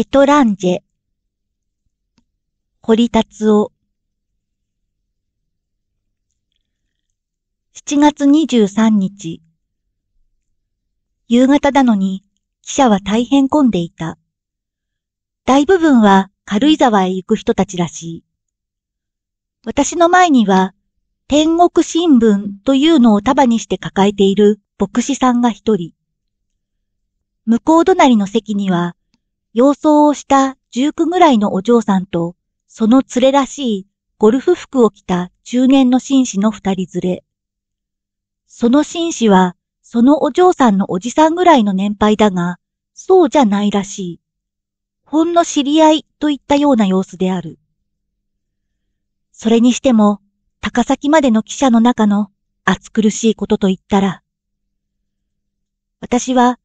エトランジェ、堀達夫。7月23日、夕方なのに汽車は大変混んでいた。大部分は軽井沢へ行く人たちらしい。私の前には、天国新聞というのを束にして抱えている牧師さんが一人。向こう隣の席には、洋装をした19ぐらいのお嬢さんと、その連れらしいゴルフ服を着た中年の紳士の二人連れ。その紳士は、そのお嬢さんのおじさんぐらいの年配だが、そうじゃないらしい。ほんの知り合いといったような様子である。それにしても、高崎までの汽車の中の暑苦しいことと言ったら、私は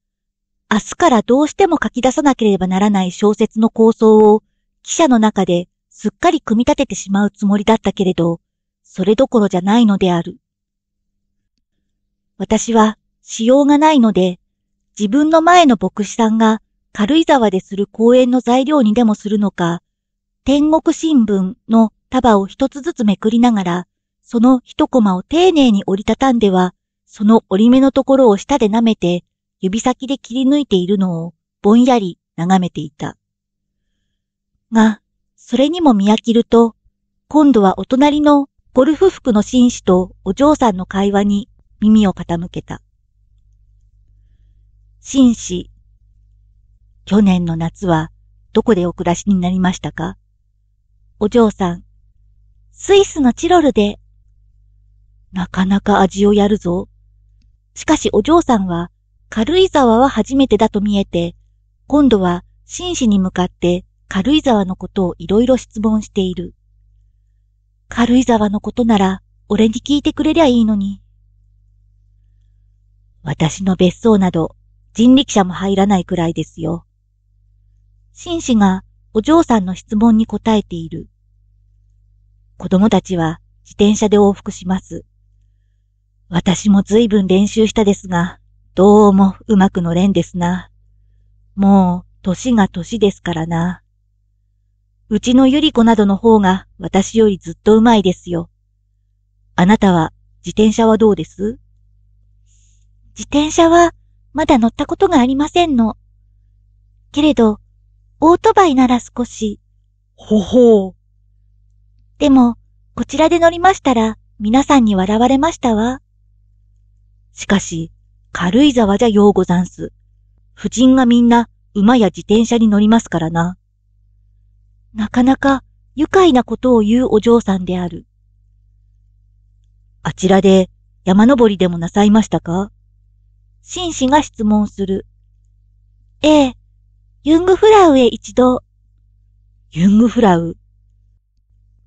明日からどうしても書き出さなければならない小説の構想を記者の中ですっかり組み立ててしまうつもりだったけれど、それどころじゃないのである。私はしようがないので、自分の前の牧師さんが軽井沢でする講演の材料にでもするのか、天国新聞の束を一つずつめくりながら、その一コマを丁寧に折りたたんでは、その折り目のところを舌で舐めて、指先で切り抜いているのをぼんやり眺めていた。が、それにも見飽きると、今度はお隣のゴルフ服の紳士とお嬢さんの会話に耳を傾けた。紳士、去年の夏はどこでお暮らしになりましたかお嬢さん、スイスのチロルで。なかなか味をやるぞ。しかしお嬢さんは軽井沢は初めてだと見えて、今度は紳士に向かって軽井沢のことをいろいろ質問している。軽井沢のことなら俺に聞いてくれりゃいいのに。私の別荘など人力車も入らないくらいですよ。紳士がお嬢さんの質問に答えている。子供たちは自転車で往復します。私も随分練習したですが、どうもうまく乗れんですな。もう、歳が歳ですからな。うちのゆり子などの方が私よりずっとうまいですよ。あなたは自転車はどうです自転車はまだ乗ったことがありませんの。けれど、オートバイなら少し。ほほう。でも、こちらで乗りましたら皆さんに笑われましたわ。しかし、軽井沢じゃようござんす。夫人がみんな馬や自転車に乗りますからな。なかなか愉快なことを言うお嬢さんである。あちらで山登りでもなさいましたか紳士が質問する。ええ、ユングフラウへ一度。ユングフラウ。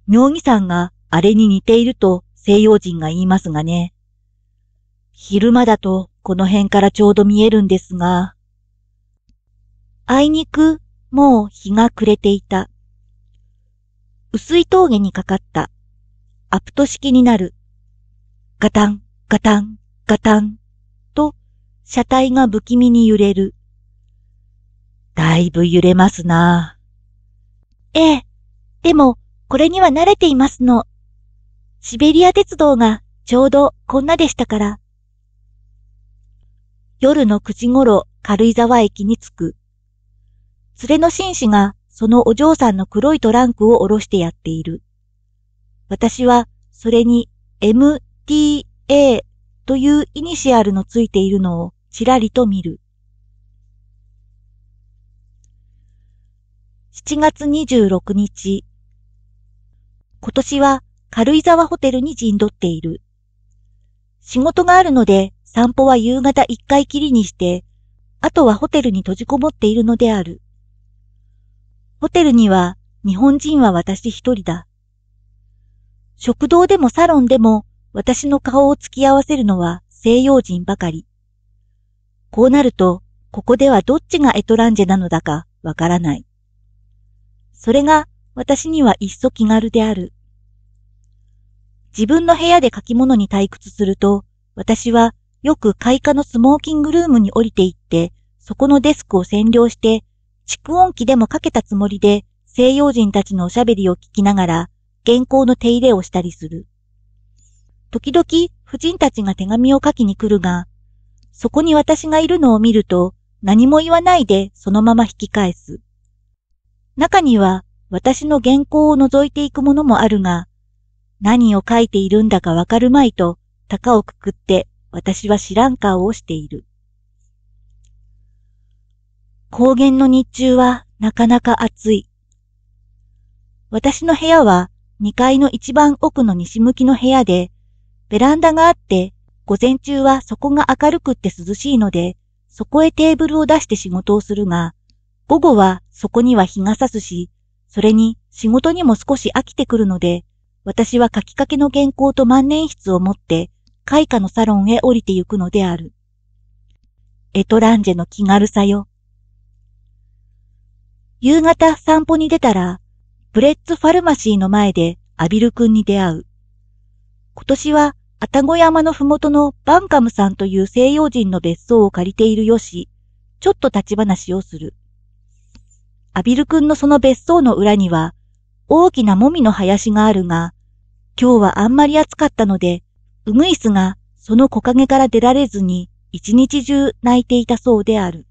妙義さんがあれに似ていると西洋人が言いますがね。昼間だとこの辺からちょうど見えるんですが、あいにくもう日が暮れていた。薄い峠にかかったアプト式になるガタン、ガタン、ガタンと車体が不気味に揺れる。だいぶ揺れますなええ、でもこれには慣れていますの。シベリア鉄道がちょうどこんなでしたから。夜の9時頃、軽井沢駅に着く。連れの紳士が、そのお嬢さんの黒いトランクを下ろしてやっている。私は、それに、MTA というイニシアルのついているのを、ちらりと見る。7月26日。今年は軽井沢ホテルに陣取っている。仕事があるので散歩は夕方一回きりにして、あとはホテルに閉じこもっているのである。ホテルには日本人は私一人だ。食堂でもサロンでも私の顔を突き合わせるのは西洋人ばかり。こうなると、ここではどっちがエトランジェなのだかわからない。それが私にはいっそ気軽である。自分の部屋で書き物に退屈すると、私はよく開花のスモーキングルームに降りて行って、そこのデスクを占領して、蓄音機でもかけたつもりで西洋人たちのおしゃべりを聞きながら、原稿の手入れをしたりする。時々、夫人たちが手紙を書きに来るが、そこに私がいるのを見ると、何も言わないでそのまま引き返す。中には、私の原稿を覗いていくものもあるが、何を書いているんだかわかるまいと、高をくくって私は知らん顔をしている。高原の日中はなかなか暑い。私の部屋は2階の一番奥の西向きの部屋で、ベランダがあって、午前中はそこが明るくって涼しいので、そこへテーブルを出して仕事をするが、午後はそこには日が差すし、それに仕事にも少し飽きてくるので、私は書きかけの原稿と万年筆を持って、開花のサロンへ降りて行くのである。エトランジェの気軽さよ。夕方散歩に出たら、ブレッツファルマシーの前でアビル君に出会う。今年は、アタゴ山のふもとのバンカムさんという西洋人の別荘を借りているよし、ちょっと立ち話をする。アビル君のその別荘の裏には、大きなもみの林があるが、今日はあんまり暑かったので、ウグイがその木陰から出られずに一日中泣いていたそうである。